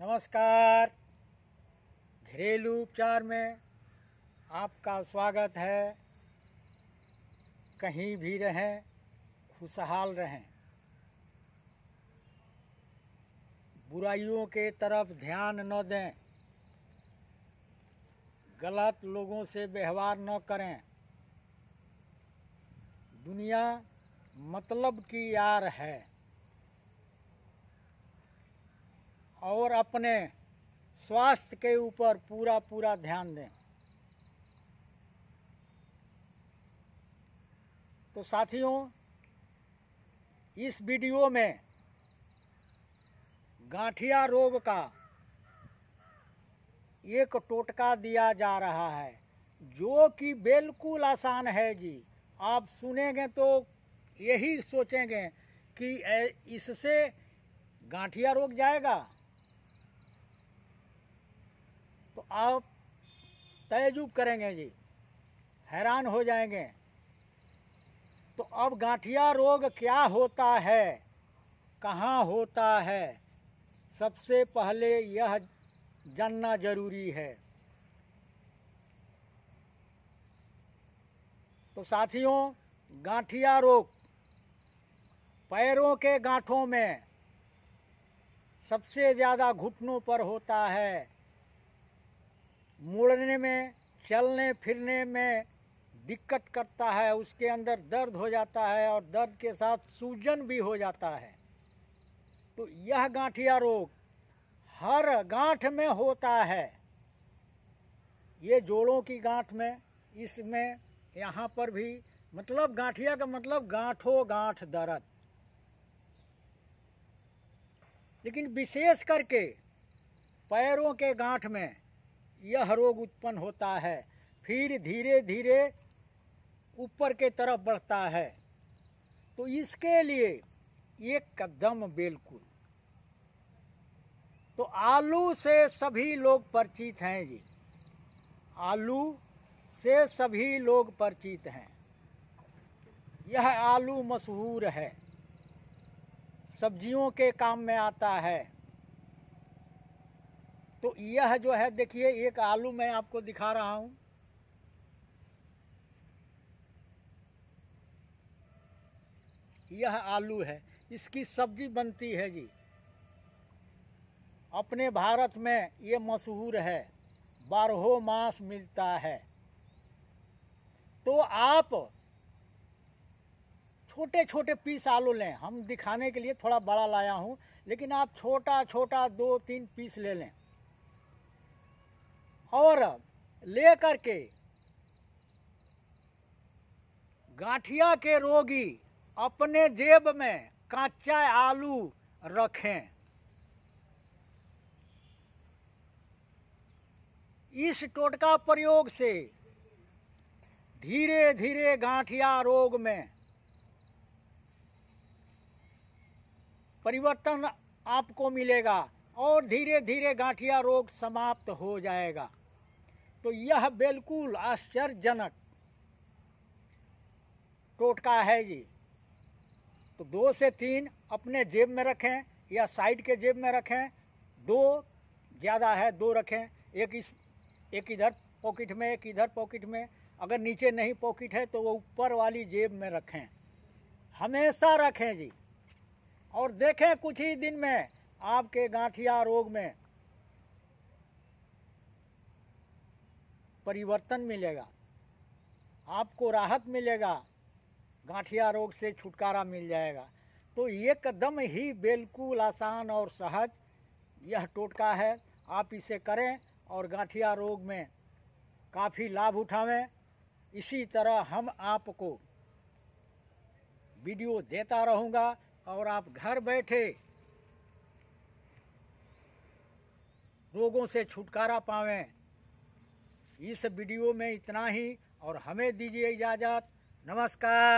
नमस्कार घरेलू उपचार में आपका स्वागत है कहीं भी रहें खुशहाल रहें बुराइयों के तरफ ध्यान न दें गलत लोगों से व्यवहार न करें दुनिया मतलब की यार है और अपने स्वास्थ्य के ऊपर पूरा पूरा ध्यान दें तो साथियों इस वीडियो में गांठिया रोग का एक टोटका दिया जा रहा है जो कि बिल्कुल आसान है जी आप सुनेंगे तो यही सोचेंगे कि इससे गांठिया रोग जाएगा आप तयजुब करेंगे जी हैरान हो जाएंगे तो अब गांठिया रोग क्या होता है कहाँ होता है सबसे पहले यह जानना जरूरी है तो साथियों गांठिया रोग पैरों के गांठों में सबसे ज़्यादा घुटनों पर होता है मुड़ने में चलने फिरने में दिक्कत करता है उसके अंदर दर्द हो जाता है और दर्द के साथ सूजन भी हो जाता है तो यह गांठिया रोग हर गांठ में होता है ये जोड़ों की गांठ में इसमें यहाँ पर भी मतलब गांठिया का मतलब गांठों गांठ दर्द लेकिन विशेष करके पैरों के गांठ में यह रोग उत्पन्न होता है फिर धीरे धीरे ऊपर के तरफ बढ़ता है तो इसके लिए एक कदम बिल्कुल तो आलू से सभी लोग परिचित हैं जी आलू से सभी लोग परिचित हैं यह आलू मशहूर है सब्जियों के काम में आता है तो यह जो है देखिए एक आलू मैं आपको दिखा रहा हूँ यह आलू है इसकी सब्जी बनती है जी अपने भारत में ये मशहूर है बारहो मास मिलता है तो आप छोटे छोटे पीस आलू लें हम दिखाने के लिए थोड़ा बड़ा लाया हूँ लेकिन आप छोटा छोटा दो तीन पीस ले लें और ले के गाठिया के रोगी अपने जेब में कच्चा आलू रखें इस टोटका प्रयोग से धीरे धीरे गांठिया रोग में परिवर्तन आपको मिलेगा और धीरे धीरे गांठिया रोग समाप्त हो जाएगा तो यह बिल्कुल आश्चर्यजनक टोटका है जी तो दो से तीन अपने जेब में रखें या साइड के जेब में रखें दो ज़्यादा है दो रखें एक इस एक इधर पॉकेट में एक इधर पॉकेट में अगर नीचे नहीं पॉकेट है तो वो ऊपर वाली जेब में रखें हमेशा रखें जी और देखें कुछ ही दिन में आपके गांठिया रोग में परिवर्तन मिलेगा आपको राहत मिलेगा गांठिया रोग से छुटकारा मिल जाएगा तो ये कदम ही बिल्कुल आसान और सहज यह टोटका है आप इसे करें और गांठिया रोग में काफ़ी लाभ उठावें इसी तरह हम आपको वीडियो देता रहूँगा और आप घर बैठे रोगों से छुटकारा पावें इस वीडियो में इतना ही और हमें दीजिए इजाज़त नमस्कार